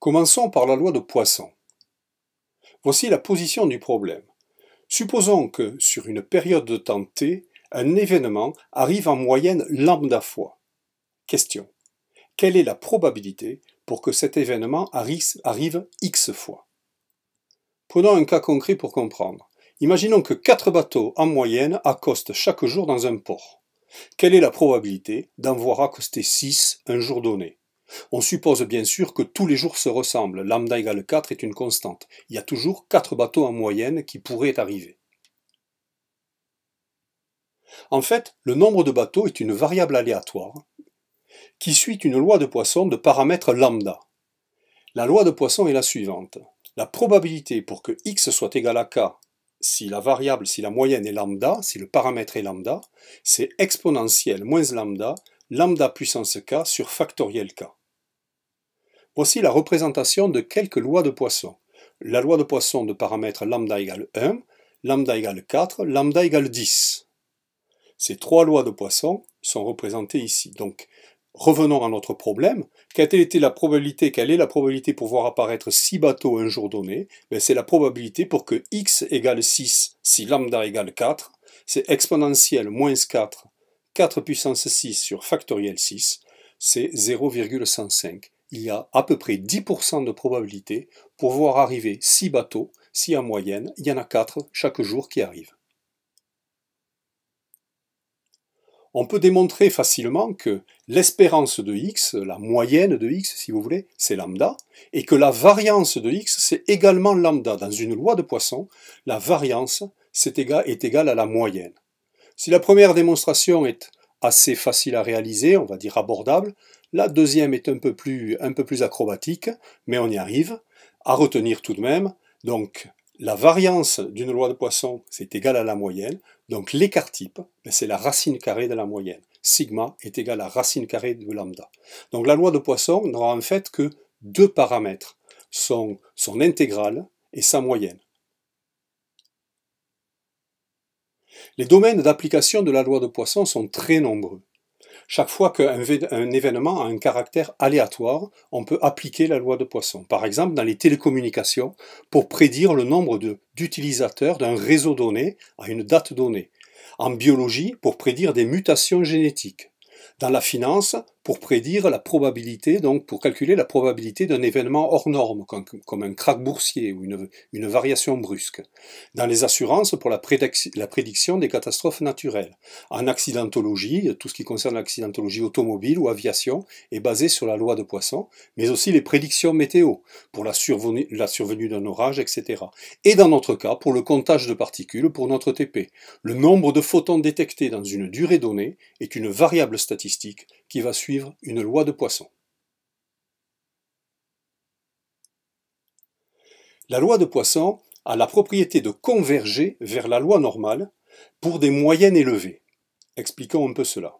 Commençons par la loi de Poisson. Voici la position du problème. Supposons que, sur une période de temps t, un événement arrive en moyenne lambda fois. Question. Quelle est la probabilité pour que cet événement arrive x fois Prenons un cas concret pour comprendre. Imaginons que 4 bateaux en moyenne accostent chaque jour dans un port. Quelle est la probabilité d'en voir accoster 6 un jour donné on suppose bien sûr que tous les jours se ressemblent, lambda égale 4 est une constante. Il y a toujours 4 bateaux en moyenne qui pourraient arriver. En fait, le nombre de bateaux est une variable aléatoire qui suit une loi de Poisson de paramètre lambda. La loi de Poisson est la suivante. La probabilité pour que x soit égal à k si la variable, si la moyenne est lambda, si le paramètre est lambda, c'est exponentielle moins lambda, lambda puissance k sur factoriel k. Voici la représentation de quelques lois de Poisson. La loi de Poisson de paramètres lambda égale 1, lambda égale 4, lambda égale 10. Ces trois lois de Poisson sont représentées ici. Donc, revenons à notre problème. Quelle été la probabilité Quelle est la probabilité pour voir apparaître 6 bateaux un jour donné ben, C'est la probabilité pour que x égale 6 si lambda égale 4. C'est exponentiel moins 4, 4 puissance 6 sur factoriel 6, c'est 0,105 il y a à peu près 10% de probabilité pour voir arriver 6 bateaux, si en moyenne, il y en a 4 chaque jour qui arrivent. On peut démontrer facilement que l'espérance de x, la moyenne de x si vous voulez, c'est lambda, et que la variance de x, c'est également lambda. Dans une loi de Poisson, la variance est égale, est égale à la moyenne. Si la première démonstration est assez facile à réaliser, on va dire abordable. La deuxième est un peu plus, un peu plus acrobatique, mais on y arrive. À retenir tout de même, donc la variance d'une loi de Poisson, c'est égale à la moyenne. Donc l'écart type, ben, c'est la racine carrée de la moyenne. Sigma est égal à racine carrée de lambda. Donc la loi de Poisson n'aura en fait que deux paramètres, son intégrale et sa moyenne. Les domaines d'application de la loi de Poisson sont très nombreux. Chaque fois qu'un événement a un caractère aléatoire, on peut appliquer la loi de Poisson. Par exemple, dans les télécommunications, pour prédire le nombre d'utilisateurs d'un réseau donné à une date donnée. En biologie, pour prédire des mutations génétiques. Dans la finance, pour prédire la probabilité, donc pour calculer la probabilité d'un événement hors norme, comme, un krach boursier ou une, variation brusque. Dans les assurances, pour la, prédiction des catastrophes naturelles. En accidentologie, tout ce qui concerne l'accidentologie automobile ou aviation est basé sur la loi de Poisson, mais aussi les prédictions météo, pour la la survenue d'un orage, etc. Et dans notre cas, pour le comptage de particules pour notre TP. Le nombre de photons détectés dans une durée donnée est une variable statistique qui va suivre une loi de Poisson. La loi de Poisson a la propriété de converger vers la loi normale pour des moyennes élevées. Expliquons un peu cela.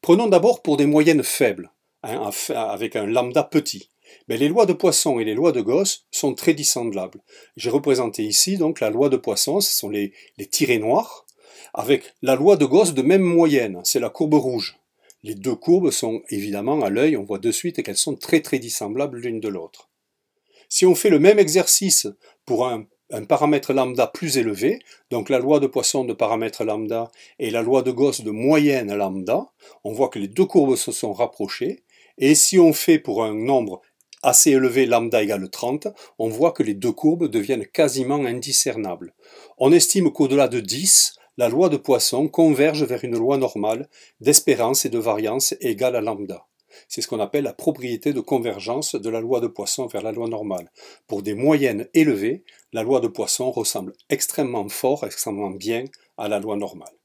Prenons d'abord pour des moyennes faibles, hein, avec un lambda petit. Mais les lois de Poisson et les lois de Gauss sont très dissemblables. J'ai représenté ici donc la loi de Poisson, ce sont les, les tirets noirs, avec la loi de Gauss de même moyenne, c'est la courbe rouge. Les deux courbes sont évidemment à l'œil, on voit de suite qu'elles sont très très dissemblables l'une de l'autre. Si on fait le même exercice pour un, paramètre lambda plus élevé, donc la loi de Poisson de paramètre lambda et la loi de Gauss de moyenne lambda, on voit que les deux courbes se sont rapprochées. Et si on fait pour un nombre assez élevé, lambda égale 30, on voit que les deux courbes deviennent quasiment indiscernables. On estime qu'au-delà de 10, la loi de Poisson converge vers une loi normale d'espérance et de variance égale à lambda. C'est ce qu'on appelle la propriété de convergence de la loi de Poisson vers la loi normale. Pour des moyennes élevées, la loi de Poisson ressemble extrêmement fort, extrêmement bien à la loi normale.